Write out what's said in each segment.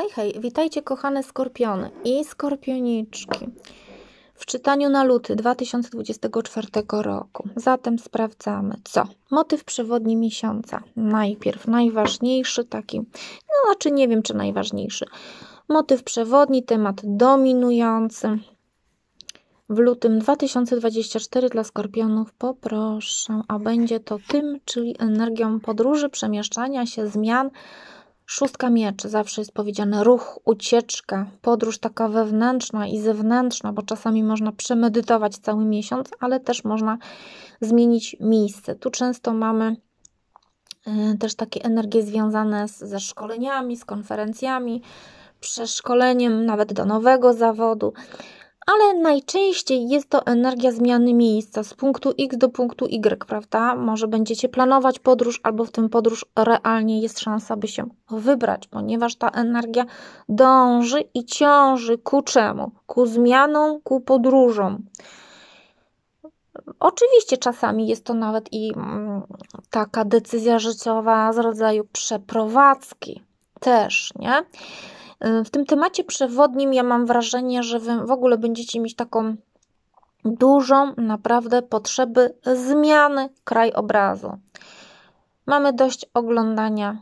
Hej, hej, witajcie kochane skorpiony i skorpioniczki w czytaniu na luty 2024 roku. Zatem sprawdzamy, co? Motyw przewodni miesiąca. Najpierw najważniejszy taki, no znaczy nie wiem, czy najważniejszy. Motyw przewodni, temat dominujący. W lutym 2024 dla skorpionów poproszę, a będzie to tym, czyli energią podróży, przemieszczania się, zmian, Szóstka mieczy, zawsze jest powiedziane ruch, ucieczka, podróż taka wewnętrzna i zewnętrzna, bo czasami można przemedytować cały miesiąc, ale też można zmienić miejsce. Tu często mamy y, też takie energie związane z, ze szkoleniami, z konferencjami, przeszkoleniem nawet do nowego zawodu ale najczęściej jest to energia zmiany miejsca z punktu X do punktu Y, prawda? Może będziecie planować podróż, albo w tym podróż realnie jest szansa, by się wybrać, ponieważ ta energia dąży i ciąży ku czemu? Ku zmianom, ku podróżom. Oczywiście czasami jest to nawet i mm, taka decyzja życiowa z rodzaju przeprowadzki, też, nie? W tym temacie przewodnim ja mam wrażenie, że wy w ogóle będziecie mieć taką dużą naprawdę potrzeby zmiany krajobrazu. Mamy dość oglądania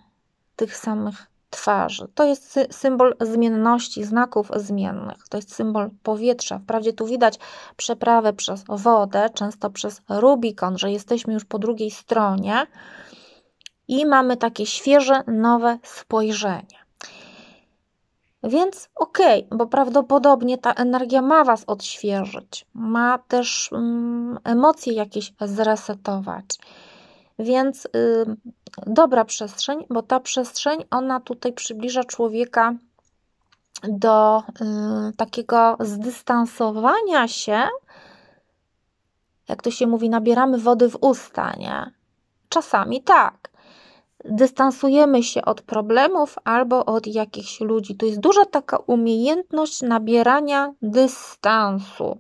tych samych twarzy. To jest sy symbol zmienności, znaków zmiennych. To jest symbol powietrza. Wprawdzie tu widać przeprawę przez wodę, często przez Rubikon, że jesteśmy już po drugiej stronie i mamy takie świeże, nowe spojrzenie. Więc okej, okay, bo prawdopodobnie ta energia ma Was odświeżyć, ma też mm, emocje jakieś zresetować. Więc dobra przestrzeń, bo ta przestrzeń ona tutaj przybliża człowieka do y, takiego zdystansowania się. Jak to się mówi, nabieramy wody w usta, nie? Czasami tak dystansujemy się od problemów albo od jakichś ludzi. To jest duża taka umiejętność nabierania dystansu.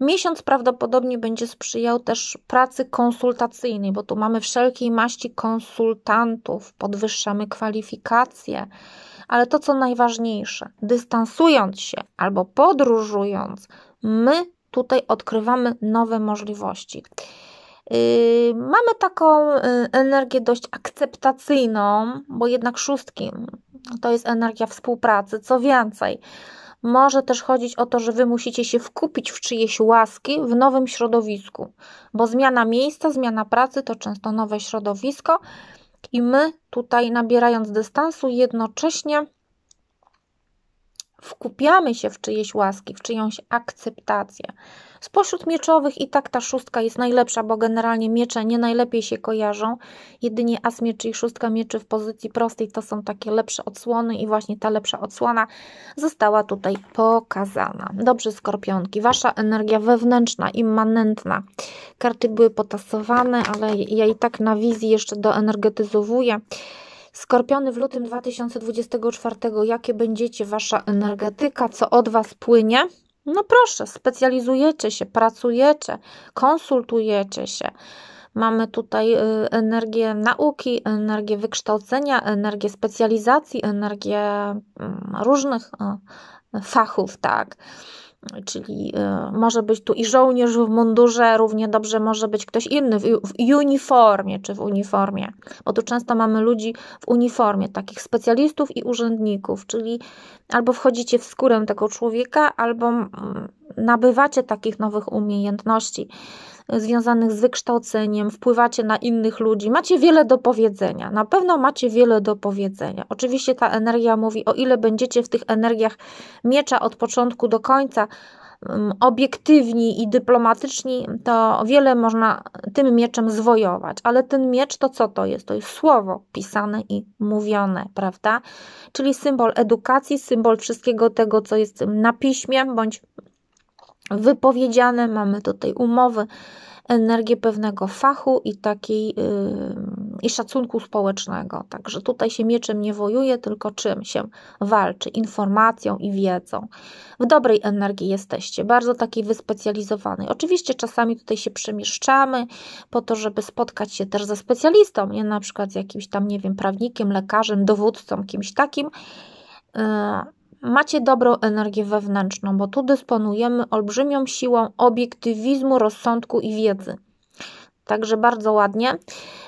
Miesiąc prawdopodobnie będzie sprzyjał też pracy konsultacyjnej, bo tu mamy wszelkiej maści konsultantów, podwyższamy kwalifikacje, ale to co najważniejsze, dystansując się albo podróżując, my tutaj odkrywamy nowe możliwości. Yy, mamy taką y, energię dość akceptacyjną, bo jednak szóstki no, to jest energia współpracy. Co więcej, może też chodzić o to, że wy musicie się wkupić w czyjeś łaski w nowym środowisku, bo zmiana miejsca, zmiana pracy to często nowe środowisko i my tutaj nabierając dystansu jednocześnie wkupiamy się w czyjeś łaski, w czyjąś akceptację. Spośród mieczowych i tak ta szóstka jest najlepsza, bo generalnie miecze nie najlepiej się kojarzą. Jedynie as mieczy i szóstka mieczy w pozycji prostej to są takie lepsze odsłony i właśnie ta lepsza odsłona została tutaj pokazana. Dobrze, skorpionki, wasza energia wewnętrzna, immanentna. Karty były potasowane, ale ja i tak na wizji jeszcze doenergetyzowuję. energetyzowuję Skorpiony w lutym 2024, jakie będziecie wasza energetyka, co od was płynie? No proszę, specjalizujecie się, pracujecie, konsultujecie się. Mamy tutaj y, energię nauki, energię wykształcenia, energię specjalizacji, energię mm, różnych y, fachów, tak. Czyli e, może być tu i żołnierz w mundurze, równie dobrze może być ktoś inny w, uniformie czy w uniformie, bo tu często mamy ludzi w uniformie, takich specjalistów i urzędników, czyli albo wchodzicie w skórę tego człowieka, albo nabywacie takich nowych umiejętności związanych z wykształceniem, wpływacie na innych ludzi, macie wiele do powiedzenia. Na pewno macie wiele do powiedzenia. Oczywiście ta energia mówi, o ile będziecie w tych energiach miecza od początku do końca, mm, obiektywni i dyplomatyczni, to wiele można tym mieczem zwojować. Ale ten miecz to co to jest? To jest słowo pisane i mówione, prawda? Czyli symbol edukacji, symbol wszystkiego tego, co jest na piśmie bądź wypowiedziane, mamy tutaj umowy, energię pewnego fachu i takiej yy, i szacunku społecznego. Także tutaj się mieczem nie wojuje, tylko czym się walczy? Informacją i wiedzą. W dobrej energii jesteście, bardzo takiej wyspecjalizowanej. Oczywiście czasami tutaj się przemieszczamy po to, żeby spotkać się też ze specjalistą, nie na przykład z jakimś tam, nie wiem, prawnikiem, lekarzem, dowódcą, kimś takim. Yy macie dobrą energię wewnętrzną, bo tu dysponujemy olbrzymią siłą obiektywizmu, rozsądku i wiedzy. Także bardzo ładnie.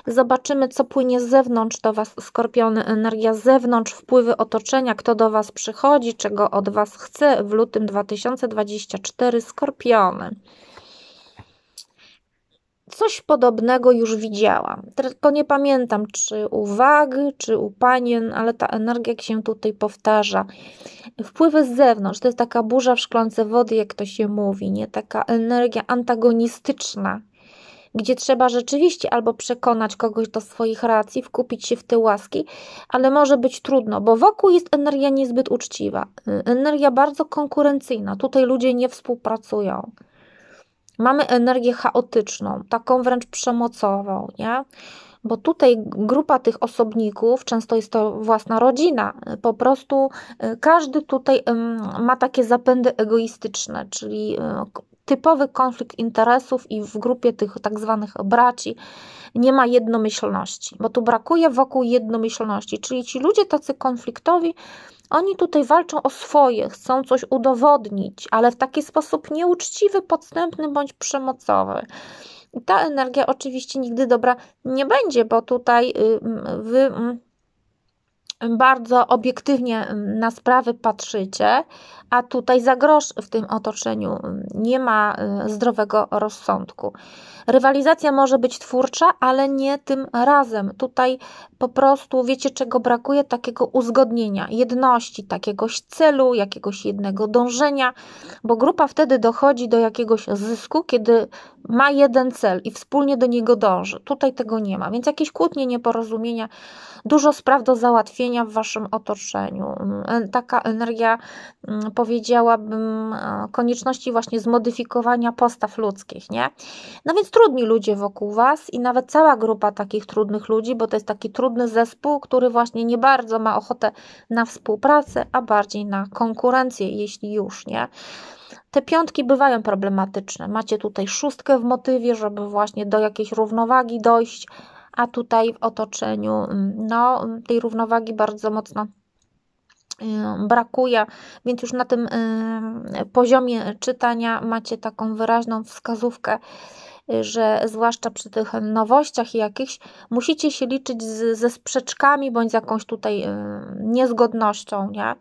Zobaczymy, co płynie z zewnątrz do Was, skorpiony, energia z zewnątrz, wpływy otoczenia, kto do Was przychodzi, czego od Was chce w lutym 2024, skorpiony coś podobnego już widziałam. Tylko nie pamiętam, czy u Wagi, czy u panien, ale ta energia jak się tutaj powtarza. Wpływy z zewnątrz to jest taka burza w szklance wody, jak to się mówi, nie taka energia antagonistyczna, gdzie trzeba rzeczywiście albo przekonać kogoś do swoich racji, wkupić się w te łaski, ale może być trudno, bo wokół jest energia niezbyt uczciwa, y, energia bardzo konkurencyjna. Tutaj ludzie nie współpracują. Mamy energię chaotyczną, taką wręcz przemocową, nie? bo tutaj grupa tych osobników, często jest to własna rodzina, po prostu y, każdy tutaj ma takie zapędy egoistyczne, czyli y, typowy konflikt interesów i w grupie tych tak zwanych braci nie ma jednomyślności, bo tu brakuje wokół jednomyślności, czyli ci ludzie tacy konfliktowi oni tutaj walczą o swoje, chcą coś udowodnić, ale w taki sposób nieuczciwy, podstępny bądź przemocowy. I ta energia oczywiście nigdy dobra nie będzie, bo tutaj y, wy bardzo obiektywnie mm, na sprawy patrzycie, a tutaj za grosz w tym otoczeniu mm, nie ma y, zdrowego rozsądku. Rywalizacja może być twórcza, ale nie tym razem. Tutaj po prostu wiecie, czego brakuje takiego uzgodnienia, jedności, takiegoś celu, jakiegoś jednego dążenia, bo grupa wtedy dochodzi do jakiegoś zysku, kiedy ma jeden cel i wspólnie do niego dąży. Tutaj tego nie ma, więc jakieś kłótnie, nieporozumienia, dużo spraw do załatwienia w waszym otoczeniu, mm, taka energia, mm, powiedziałabym, e, konieczności właśnie zmodyfikowania postaw ludzkich, nie? No więc trudni ludzie wokół was i nawet cała grupa takich trudnych ludzi, bo to jest taki trudny zespół, który właśnie nie bardzo ma ochotę na współpracę, a bardziej na konkurencję, jeśli już, nie? Te piątki bywają problematyczne. Macie tutaj szóstkę w motywie, żeby właśnie do jakiejś równowagi dojść a tutaj w otoczeniu mm, no, mm, tej równowagi bardzo mocno mm, brakuje, więc już na tym poziomie czytania macie taką wyraźną wskazówkę, że zwłaszcza przy tych nowościach jakichś musicie się liczyć z, ze sprzeczkami bądź z jakąś tutaj niezgodnością, nie?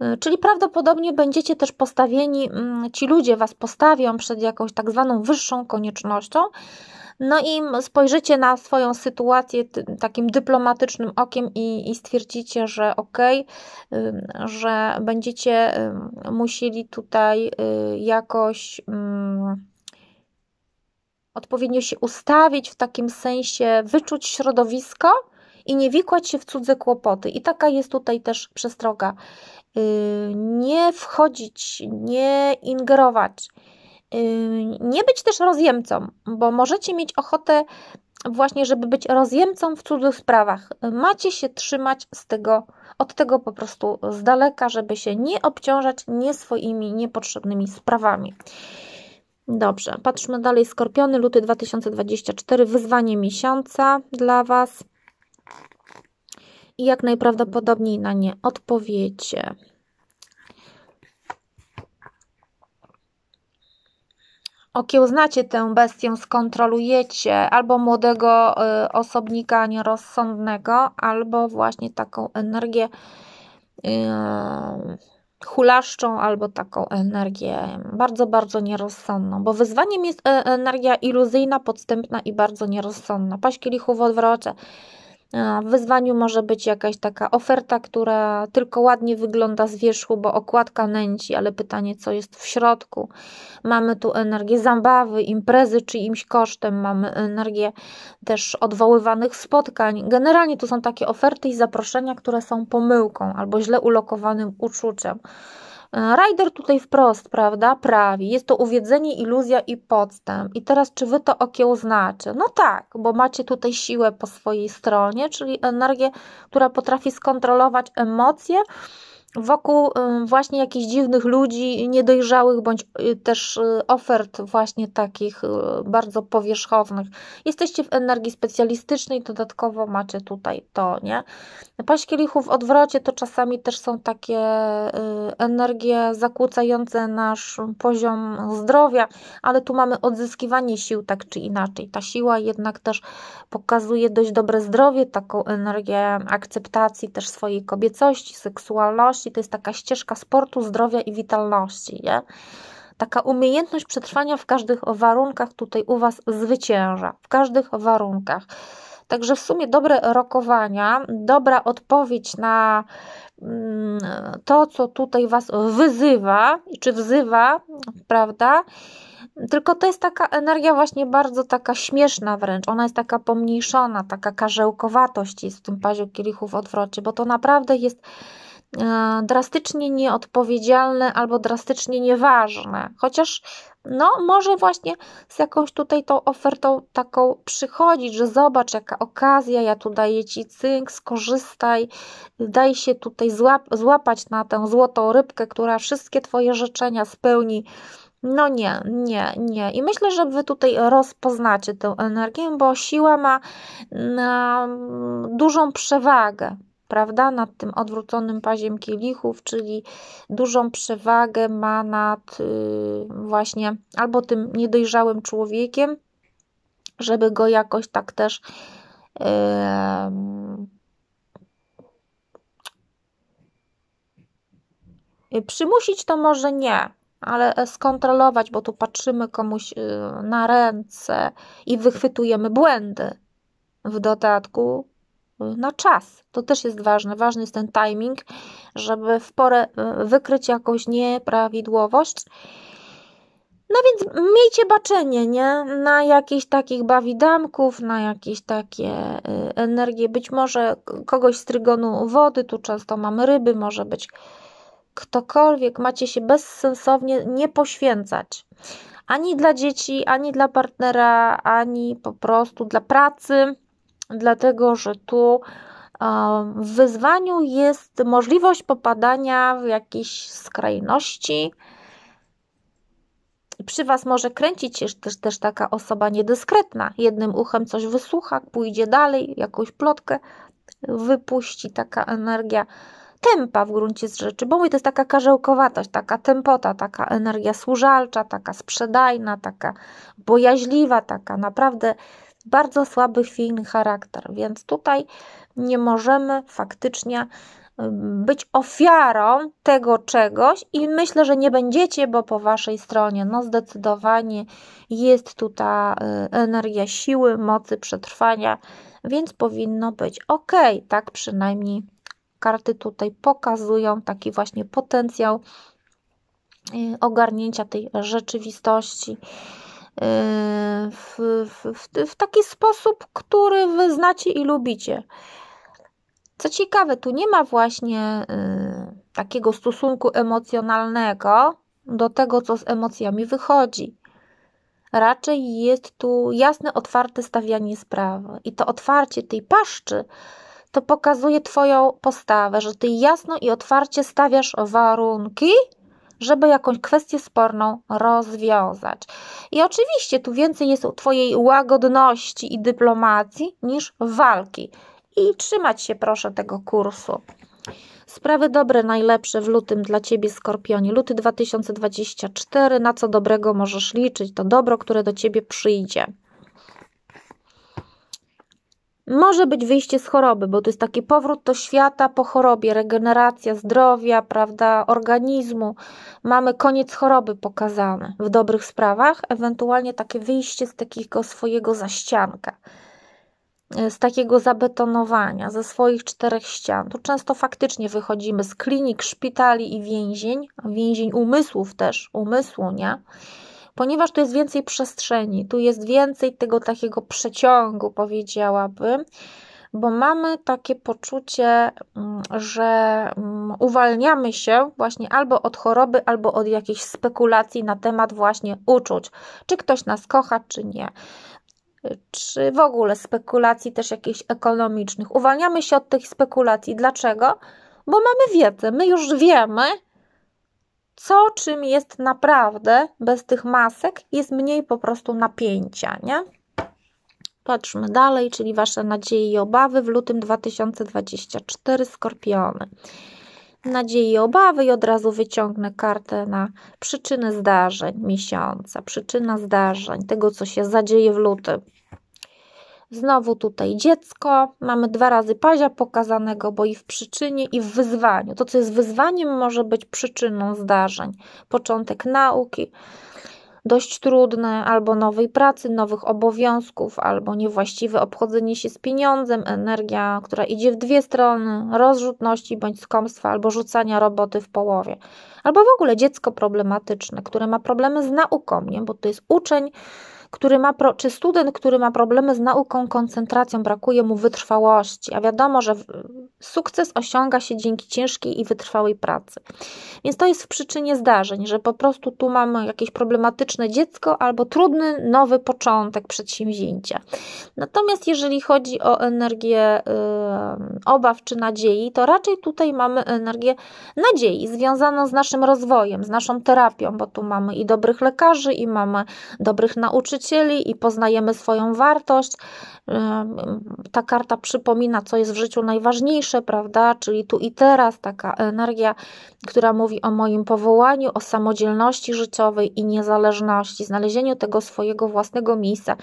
E, czyli prawdopodobnie będziecie też postawieni, mm, ci ludzie Was postawią przed jakąś tak zwaną wyższą koniecznością, no i spojrzycie na swoją sytuację takim dyplomatycznym okiem i, i stwierdzicie, że okej, okay, że będziecie musieli tutaj y, jakoś mm, odpowiednio się ustawić, w takim sensie wyczuć środowisko, i nie wikłać się w cudze kłopoty. I taka jest tutaj też przestroga. Y, nie wchodzić, nie ingerować, y, nie być też rozjemcą, bo możecie mieć ochotę właśnie, żeby być rozjemcą w cudzych sprawach. Macie się trzymać z tego, od tego po prostu z daleka, żeby się nie obciążać nie swoimi niepotrzebnymi sprawami. Dobrze, patrzmy dalej. Skorpiony, luty 2024, wyzwanie miesiąca dla Was i jak najprawdopodobniej na nie odpowiecie. okiełznacie tę bestię, skontrolujecie albo młodego y, osobnika nierozsądnego, albo właśnie taką energię y, hulaszczą, albo taką energię bardzo, bardzo nierozsądną, bo wyzwaniem jest e, energia iluzyjna, podstępna i bardzo nierozsądna. Paść kielichów odwrocze. W wyzwaniu może być jakaś taka oferta, która tylko ładnie wygląda z wierzchu, bo okładka nęci, ale pytanie, co jest w środku. Mamy tu energię zabawy, imprezy czyimś kosztem, mamy energię też odwoływanych spotkań. Generalnie tu są takie oferty i zaproszenia, które są pomyłką albo źle ulokowanym uczuciem. E, Rider tutaj wprost, prawda, prawi, jest to uwiedzenie, iluzja i podstęp. I teraz, czy wy to okiełznaczy? No tak, bo macie tutaj siłę po swojej stronie, czyli energię, która potrafi skontrolować emocje, wokół y, właśnie jakichś dziwnych ludzi, niedojrzałych, bądź y, też y, ofert właśnie takich bardzo powierzchownych. Jesteście w energii specjalistycznej, dodatkowo macie tutaj to, nie? Paść kielichów w odwrocie to czasami też są takie energie zakłócające nasz poziom zdrowia, ale tu mamy odzyskiwanie sił tak czy inaczej. Ta siła jednak też pokazuje dość dobre zdrowie, taką energię akceptacji też swojej kobiecości, seksualności, to jest taka ścieżka sportu, zdrowia i witalności. Nie? Taka umiejętność przetrwania w każdych warunkach tutaj u Was zwycięża. W każdych warunkach. Także w sumie dobre rokowania, dobra odpowiedź na mm, to, co tutaj Was wyzywa, czy wzywa, prawda? Tylko to jest taka energia właśnie bardzo taka śmieszna wręcz, ona jest taka pomniejszona, taka karzełkowatość jest w tym pazie kielichów odwrocie, bo to naprawdę jest E, drastycznie nieodpowiedzialne albo drastycznie nieważne. Chociaż no, może właśnie z jakąś tutaj tą ofertą taką przychodzić, że zobacz, jaka okazja, ja tu daję ci cynk, skorzystaj, daj się tutaj złap, złapać na tę złotą rybkę, która wszystkie Twoje życzenia spełni. No nie, nie, nie. I myślę, że Wy tutaj rozpoznacie tę energię, bo siła ma mm, dużą przewagę prawda, nad tym odwróconym paziem kielichów, czyli dużą przewagę ma nad y, właśnie albo tym niedojrzałym człowiekiem, żeby go jakoś tak też y, Przymusić to może nie, ale e, skontrolować, bo tu patrzymy komuś y, na ręce i wychwytujemy błędy. W dodatku na czas. To też jest ważne. Ważny jest ten timing, żeby w porę e, wykryć jakąś nieprawidłowość. No więc miejcie baczenie, nie? Na jakichś takich bawidamków, na jakieś takie e, energie. Być może kogoś z trygonu wody, tu często mamy ryby, może być ktokolwiek. Macie się bezsensownie nie poświęcać. Ani dla dzieci, ani dla partnera, ani po prostu dla pracy dlatego że tu w wyzwaniu jest możliwość popadania w jakieś skrajności. Przy Was może kręcić się też, też taka osoba niedyskretna. Jednym uchem coś wysłucha, pójdzie dalej, jakąś plotkę wypuści, taka energia tempa w gruncie rzeczy, bo mówię, to jest taka karzełkowatość, taka tempota, taka energia służalcza, taka sprzedajna, taka bojaźliwa, taka naprawdę bardzo słaby chwiejny charakter, więc tutaj nie możemy faktycznie być ofiarą tego czegoś i myślę, że nie będziecie, bo po waszej stronie no zdecydowanie jest tutaj e, energia siły, mocy przetrwania, więc powinno być ok, tak przynajmniej karty tutaj pokazują taki właśnie potencjał e, ogarnięcia tej rzeczywistości w, w, w taki sposób, który wy znacie i lubicie. Co ciekawe, tu nie ma właśnie y, takiego stosunku emocjonalnego do tego, co z emocjami wychodzi. Raczej jest tu jasne, otwarte stawianie sprawy. I to otwarcie tej paszczy to pokazuje Twoją postawę, że Ty jasno i otwarcie stawiasz warunki, żeby jakąś kwestię sporną rozwiązać. I oczywiście tu więcej jest Twojej łagodności i dyplomacji niż walki. I trzymać się proszę tego kursu. Sprawy dobre, najlepsze w lutym dla Ciebie, Skorpionie. Luty 2024, na co dobrego możesz liczyć, to dobro, które do Ciebie przyjdzie. Może być wyjście z choroby, bo to jest taki powrót do świata po chorobie, regeneracja zdrowia, prawda, organizmu. Mamy koniec choroby pokazany w dobrych sprawach, ewentualnie takie wyjście z takiego swojego zaścianka, e, z takiego zabetonowania, ze swoich czterech ścian. Tu często faktycznie wychodzimy z klinik, szpitali i więzień, więzień umysłów też, umysłu, nie? ponieważ tu jest więcej przestrzeni, tu jest więcej tego takiego przeciągu, powiedziałabym, bo mamy takie poczucie, mm, że mm, uwalniamy się właśnie albo od choroby, albo od jakichś spekulacji na temat właśnie uczuć, czy ktoś nas kocha, czy nie czy w ogóle spekulacji też jakichś ekonomicznych. Uwalniamy się od tych spekulacji. Dlaczego? Bo mamy wiedzę, my już wiemy, co czym jest naprawdę bez tych masek, jest mniej po prostu napięcia, nie? Patrzmy dalej, czyli Wasze nadzieje i obawy w lutym 2024, skorpiony. Nadzieje i obawy, i od razu wyciągnę kartę na przyczyny zdarzeń miesiąca, przyczyna zdarzeń, tego co się zadzieje w lutym. Znowu tutaj dziecko, mamy dwa razy pazia pokazanego, bo i w przyczynie, i w wyzwaniu. To, co jest wyzwaniem, może być przyczyną zdarzeń. Początek nauki, dość trudne, albo nowej pracy, nowych obowiązków, albo niewłaściwe obchodzenie się z pieniądzem, energia, która idzie w dwie strony, rozrzutności bądź skomstwa, albo rzucania roboty w połowie. Albo w ogóle dziecko problematyczne, które ma problemy z nauką, nie? bo to jest uczeń który ma pro, czy student, który ma problemy z nauką, koncentracją, brakuje mu wytrwałości, a wiadomo, że sukces osiąga się dzięki ciężkiej i wytrwałej pracy. Więc to jest w przyczynie zdarzeń, że po prostu tu mamy jakieś problematyczne dziecko albo trudny nowy początek przedsięwzięcia. Natomiast jeżeli chodzi o energię yy, obaw czy nadziei, to raczej tutaj mamy energię nadziei związaną z naszym rozwojem, z naszą terapią, bo tu mamy i dobrych lekarzy, i mamy dobrych nauczycieli, nauczycieli i poznajemy swoją wartość. Yy, ta karta przypomina, co jest w życiu najważniejsze, prawda? Czyli tu i teraz taka energia, która mówi o moim powołaniu, o samodzielności życiowej i niezależności, znalezieniu tego swojego własnego miejsca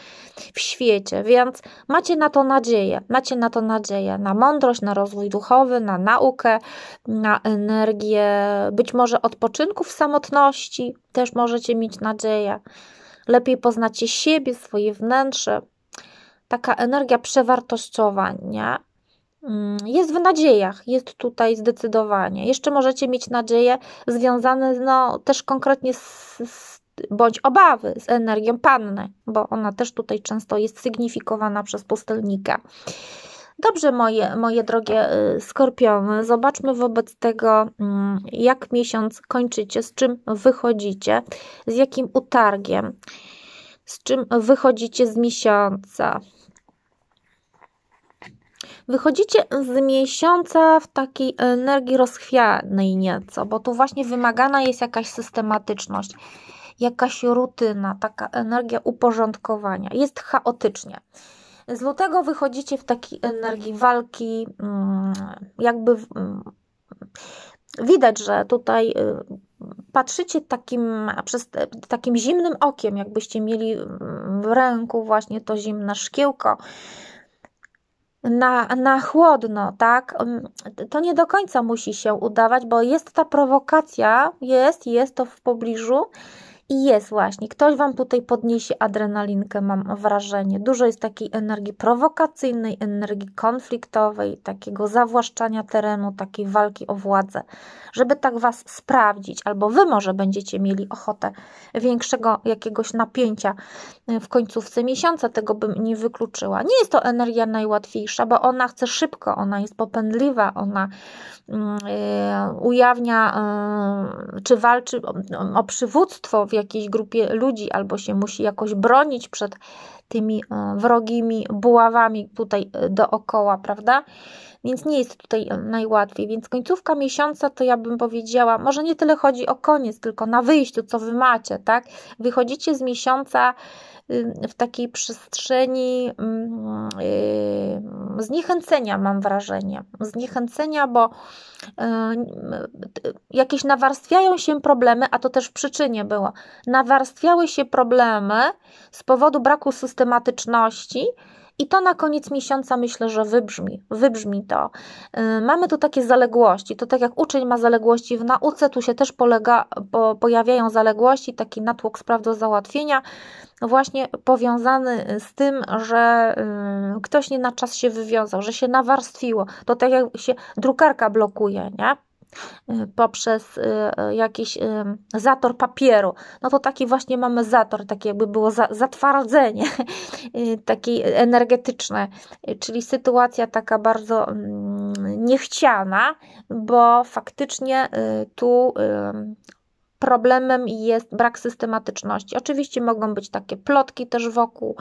w świecie. Więc macie na to nadzieję, macie na to nadzieję, na mądrość, na rozwój duchowy, na naukę, na energię, być może odpoczynku w samotności, też możecie mieć nadzieję lepiej poznacie siebie, swoje wnętrze. Taka energia przewartościowania mm, jest w nadziejach, jest tutaj zdecydowanie. Jeszcze możecie mieć nadzieje związane no, też konkretnie z, z bądź obawy z energią panny, bo ona też tutaj często jest sygnifikowana przez pustelnika. Dobrze, moje, moje drogie y, skorpiony, zobaczmy wobec tego, mm, jak miesiąc kończycie, z czym wychodzicie, z jakim utargiem, z czym wychodzicie z miesiąca. Wychodzicie z miesiąca w takiej energii rozchwianej nieco, bo tu właśnie wymagana jest jakaś systematyczność, jakaś rutyna, taka energia uporządkowania. Jest chaotycznie. Z lutego wychodzicie w takiej energii walki, mm, jakby mm, widać, że tutaj y, patrzycie takim, przez, takim zimnym okiem, jakbyście mieli mm, w ręku właśnie to zimne szkiełko. Na, na chłodno, tak? To nie do końca musi się udawać, bo jest ta prowokacja, jest, jest to w pobliżu i jest właśnie, ktoś Wam tutaj podniesie adrenalinkę, mam wrażenie. Dużo jest takiej energii prowokacyjnej, energii konfliktowej, takiego zawłaszczania terenu, takiej walki o władzę, żeby tak Was sprawdzić, albo Wy może będziecie mieli ochotę większego jakiegoś napięcia e, w końcówce miesiąca, tego bym nie wykluczyła. Nie jest to energia najłatwiejsza, bo ona chce szybko, ona jest popędliwa, ona yy, ujawnia, yy, czy walczy o, o przywództwo, jakiejś grupie ludzi albo się musi jakoś bronić przed tymi e, wrogimi buławami tutaj e, dookoła, prawda? Więc nie jest tutaj e, najłatwiej. Więc końcówka miesiąca to ja bym powiedziała, może nie tyle chodzi o koniec, tylko na wyjściu, co wy macie, tak? Wychodzicie z miesiąca w takiej przestrzeni mm, y, zniechęcenia, mam wrażenie. Zniechęcenia, bo y, y, jakieś nawarstwiają się problemy, a to też w przyczynie było. Nawarstwiały się problemy z powodu braku systematyczności i to na koniec miesiąca myślę, że wybrzmi, wybrzmi to. Y, mamy tu takie zaległości, to tak jak uczeń ma zaległości w nauce, tu się też polega, pojawiają zaległości, taki natłok spraw do załatwienia, właśnie powiązany y, z tym, że y, ktoś nie na czas się wywiązał, że się nawarstwiło. To tak jak się drukarka blokuje, nie? Y, poprzez y, y, jakiś zator papieru, no to taki właśnie mamy zator, takie jakby było zatwardzenie, takie energetyczne, czyli sytuacja taka bardzo mm, niechciana, bo faktycznie tu problemem jest brak systematyczności. Oczywiście mogą być takie plotki też wokół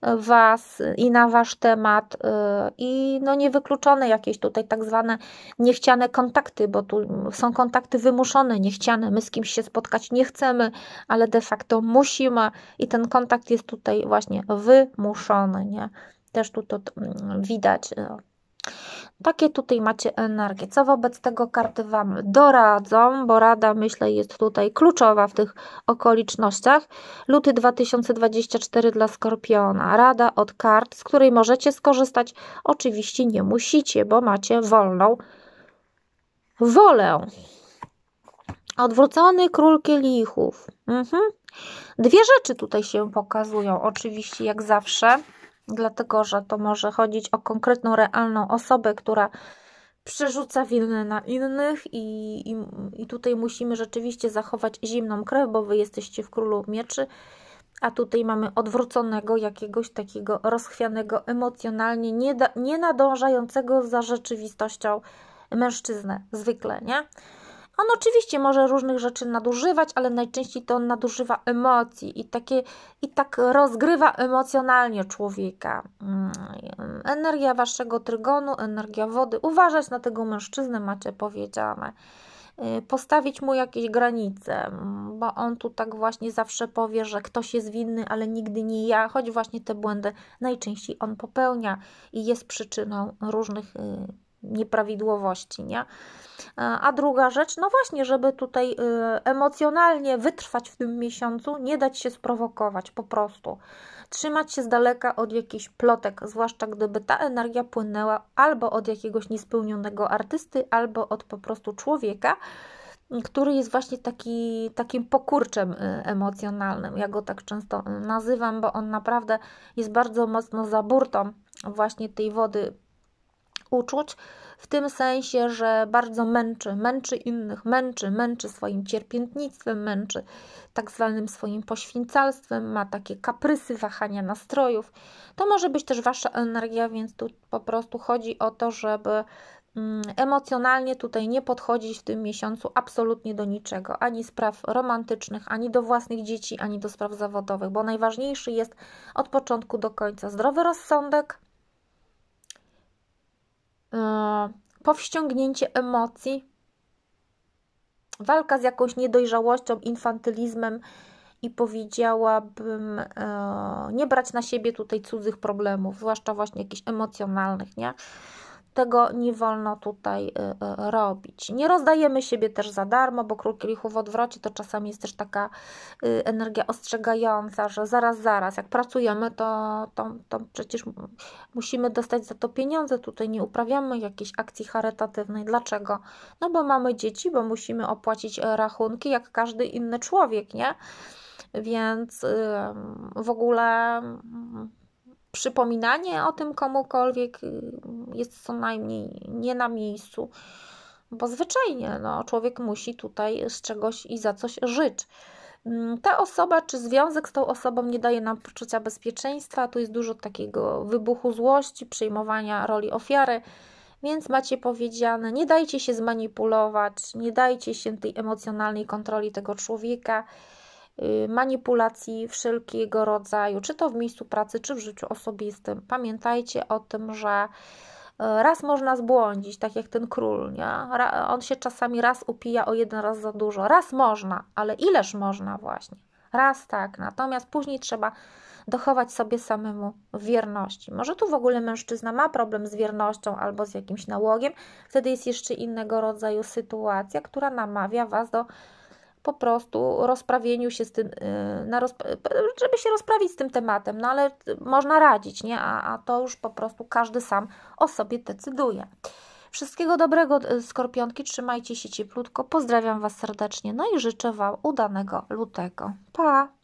e, Was i na Wasz temat e, i no niewykluczone jakieś tutaj tak zwane niechciane kontakty, bo tu są kontakty wymuszone, niechciane, my z kimś się spotkać nie chcemy, ale de facto musimy i ten kontakt jest tutaj właśnie wymuszony, nie? Też tu to mm, widać. E. Takie tutaj macie energię, Co wobec tego karty Wam doradzą, bo rada myślę jest tutaj kluczowa w tych okolicznościach. Luty 2024 dla Skorpiona. Rada od kart, z której możecie skorzystać. Oczywiście nie musicie, bo macie wolną wolę. Odwrócony król kielichów. Mhm. Dwie rzeczy tutaj się pokazują, oczywiście, jak zawsze dlatego że to może chodzić o konkretną, realną osobę, która przerzuca winę na innych i, i, i tutaj musimy rzeczywiście zachować zimną krew, bo wy jesteście w królu mieczy, a tutaj mamy odwróconego jakiegoś takiego rozchwianego emocjonalnie, nie, da, nie nadążającego za rzeczywistością mężczyznę zwykle, nie? On oczywiście może różnych rzeczy nadużywać, ale najczęściej to on nadużywa emocji i, takie, i tak rozgrywa emocjonalnie człowieka. Mm, energia waszego trygonu, energia wody. Uważać na tego mężczyznę, macie powiedziane. Y, postawić mu jakieś granice, mm, bo on tu tak właśnie zawsze powie, że ktoś jest winny, ale nigdy nie ja, choć właśnie te błędy najczęściej on popełnia i jest przyczyną różnych y, nieprawidłowości, nie? E, a druga rzecz, no właśnie, żeby tutaj y, emocjonalnie wytrwać w tym miesiącu, nie dać się sprowokować po prostu. Trzymać się z daleka od jakichś plotek, zwłaszcza gdyby ta energia płynęła albo od jakiegoś niespełnionego artysty, albo od po prostu człowieka, który jest właśnie taki, takim pokurczem y, emocjonalnym. Ja go tak często y, nazywam, bo on naprawdę jest bardzo mocno burtą właśnie tej wody uczuć, w tym sensie, że bardzo męczy, męczy innych, męczy, męczy swoim cierpiętnictwem, męczy tak zwanym swoim poświęcalstwem, ma takie kaprysy, wahania nastrojów. To może być też wasza energia, więc tu po prostu chodzi o to, żeby mm, emocjonalnie tutaj nie podchodzić w tym miesiącu absolutnie do niczego, ani spraw romantycznych, ani do własnych dzieci, ani do spraw zawodowych, bo najważniejszy jest od początku do końca zdrowy rozsądek, E, powściągnięcie emocji, walka z jakąś niedojrzałością, infantylizmem i powiedziałabym, e, nie brać na siebie tutaj cudzych problemów, zwłaszcza właśnie jakichś emocjonalnych, nie? Tego nie wolno tutaj y, y, robić. Nie rozdajemy siebie też za darmo, bo król kielichu w odwrocie to czasami jest też taka y, energia ostrzegająca, że zaraz, zaraz, jak pracujemy, to, to, to przecież musimy dostać za to pieniądze. Tutaj nie uprawiamy jakiejś akcji charytatywnej. Dlaczego? No bo mamy dzieci, bo musimy opłacić e, rachunki, jak każdy inny człowiek, nie? Więc w ogóle mm, przypominanie o tym komukolwiek y, jest co najmniej nie na miejscu, bo zwyczajnie no, człowiek musi tutaj z czegoś i za coś żyć. Mm, ta osoba czy związek z tą osobą nie daje nam poczucia bezpieczeństwa, tu jest dużo takiego wybuchu złości, przejmowania roli ofiary. Więc macie powiedziane, nie dajcie się zmanipulować, nie dajcie się tej emocjonalnej kontroli tego człowieka. Y, manipulacji wszelkiego rodzaju, czy to w miejscu pracy, czy w życiu osobistym. Pamiętajcie o tym, że y, raz można zbłądzić, tak jak ten król, nie? on się czasami raz upija o jeden raz za dużo, raz można, ale ileż można właśnie, raz tak, natomiast później trzeba dochować sobie samemu wierności. Może tu w ogóle mężczyzna ma problem z wiernością albo z jakimś nałogiem, wtedy jest jeszcze innego rodzaju sytuacja, która namawia Was do po prostu rozprawieniu się z tym, y, na żeby się rozprawić z tym tematem, no ale można radzić, nie? A, a to już po prostu każdy sam o sobie decyduje. Wszystkiego dobrego, skorpionki, trzymajcie się cieplutko, pozdrawiam Was serdecznie, no i życzę Wam udanego lutego. Pa!